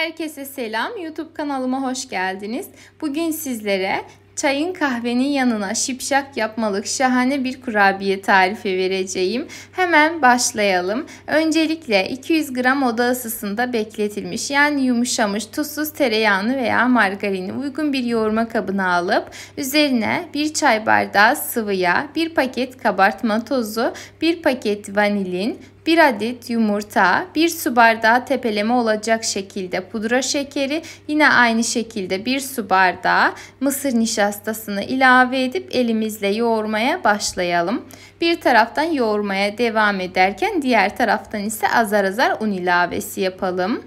Herkese selam. YouTube kanalıma hoş geldiniz. Bugün sizlere çayın kahvenin yanına şipşak yapmalık şahane bir kurabiye tarifi vereceğim. Hemen başlayalım. Öncelikle 200 gram oda ısısında bekletilmiş yani yumuşamış tuzsuz tereyağını veya margarini uygun bir yoğurma kabına alıp üzerine bir çay bardağı sıvı yağ, bir paket kabartma tozu, bir paket vanilin, 1 adet yumurta, 1 su bardağı tepeleme olacak şekilde pudra şekeri, yine aynı şekilde 1 su bardağı mısır nişastasını ilave edip elimizle yoğurmaya başlayalım. Bir taraftan yoğurmaya devam ederken diğer taraftan ise azar azar un ilavesi yapalım.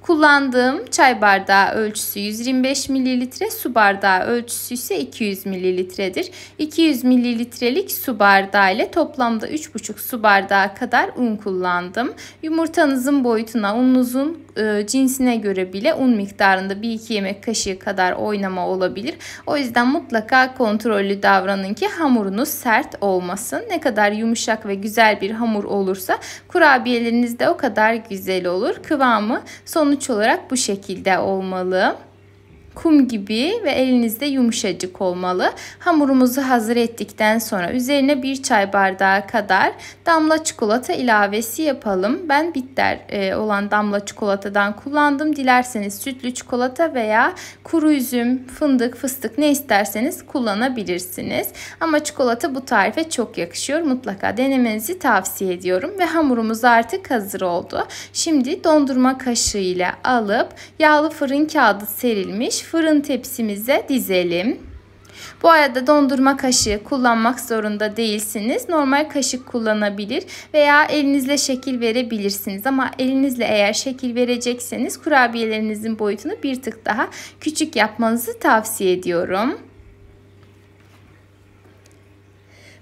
Kullandığım çay bardağı ölçüsü 125 mililitre, su bardağı ölçüsü ise 200 mililitredir. 200 mililitrelik su bardağı ile toplamda 3,5 su bardağı kadar un kullandım. Yumurtanızın boyutuna, ununuzun e, cinsine göre bile un miktarında 1-2 yemek kaşığı kadar oynama olabilir. O yüzden mutlaka kontrollü davranın ki hamurunuz sert olmasın. Ne kadar yumuşak ve güzel bir hamur olursa kurabiyeleriniz de o kadar güzel olur. Kıvamı son Sonuç olarak bu şekilde olmalı kum gibi ve elinizde yumuşacık olmalı. Hamurumuzu hazır ettikten sonra üzerine bir çay bardağı kadar damla çikolata ilavesi yapalım. Ben bitter e, olan damla çikolatadan kullandım. Dilerseniz sütlü çikolata veya kuru üzüm, fındık, fıstık ne isterseniz kullanabilirsiniz. Ama çikolata bu tarife çok yakışıyor. Mutlaka denemenizi tavsiye ediyorum ve hamurumuz artık hazır oldu. Şimdi dondurma kaşığı ile alıp yağlı fırın kağıdı serilmiş fırın tepsimize dizelim. Bu arada dondurma kaşığı kullanmak zorunda değilsiniz. Normal kaşık kullanabilir veya elinizle şekil verebilirsiniz. Ama elinizle eğer şekil verecekseniz kurabiyelerinizin boyutunu bir tık daha küçük yapmanızı tavsiye ediyorum.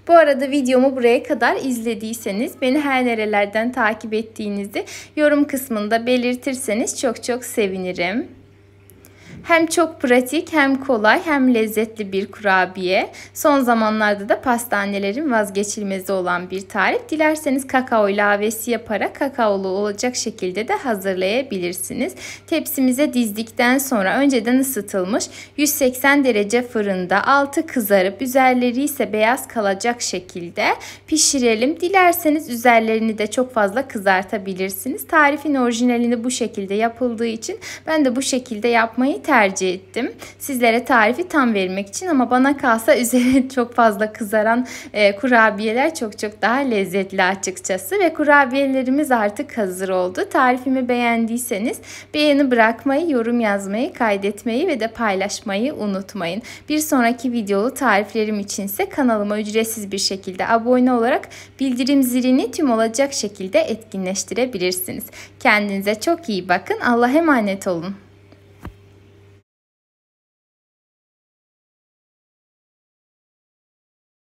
Bu arada videomu buraya kadar izlediyseniz beni her nerelerden takip ettiğinizi yorum kısmında belirtirseniz çok çok sevinirim. Hem çok pratik hem kolay hem lezzetli bir kurabiye. Son zamanlarda da pastanelerin vazgeçilmezi olan bir tarif. Dilerseniz kakao ilavesi yaparak kakaolu olacak şekilde de hazırlayabilirsiniz. Tepsimize dizdikten sonra önceden ısıtılmış 180 derece fırında altı kızarıp üzerleri ise beyaz kalacak şekilde pişirelim. Dilerseniz üzerlerini de çok fazla kızartabilirsiniz. Tarifin orijinalini bu şekilde yapıldığı için ben de bu şekilde yapmayı tercih tercih ettim. Sizlere tarifi tam vermek için ama bana kalsa üzerine çok fazla kızaran e, kurabiyeler çok çok daha lezzetli açıkçası. Ve kurabiyelerimiz artık hazır oldu. Tarifimi beğendiyseniz beğeni bırakmayı, yorum yazmayı, kaydetmeyi ve de paylaşmayı unutmayın. Bir sonraki videolu tariflerim için ise kanalıma ücretsiz bir şekilde abone olarak bildirim zilini tüm olacak şekilde etkinleştirebilirsiniz. Kendinize çok iyi bakın. Allah'a emanet olun.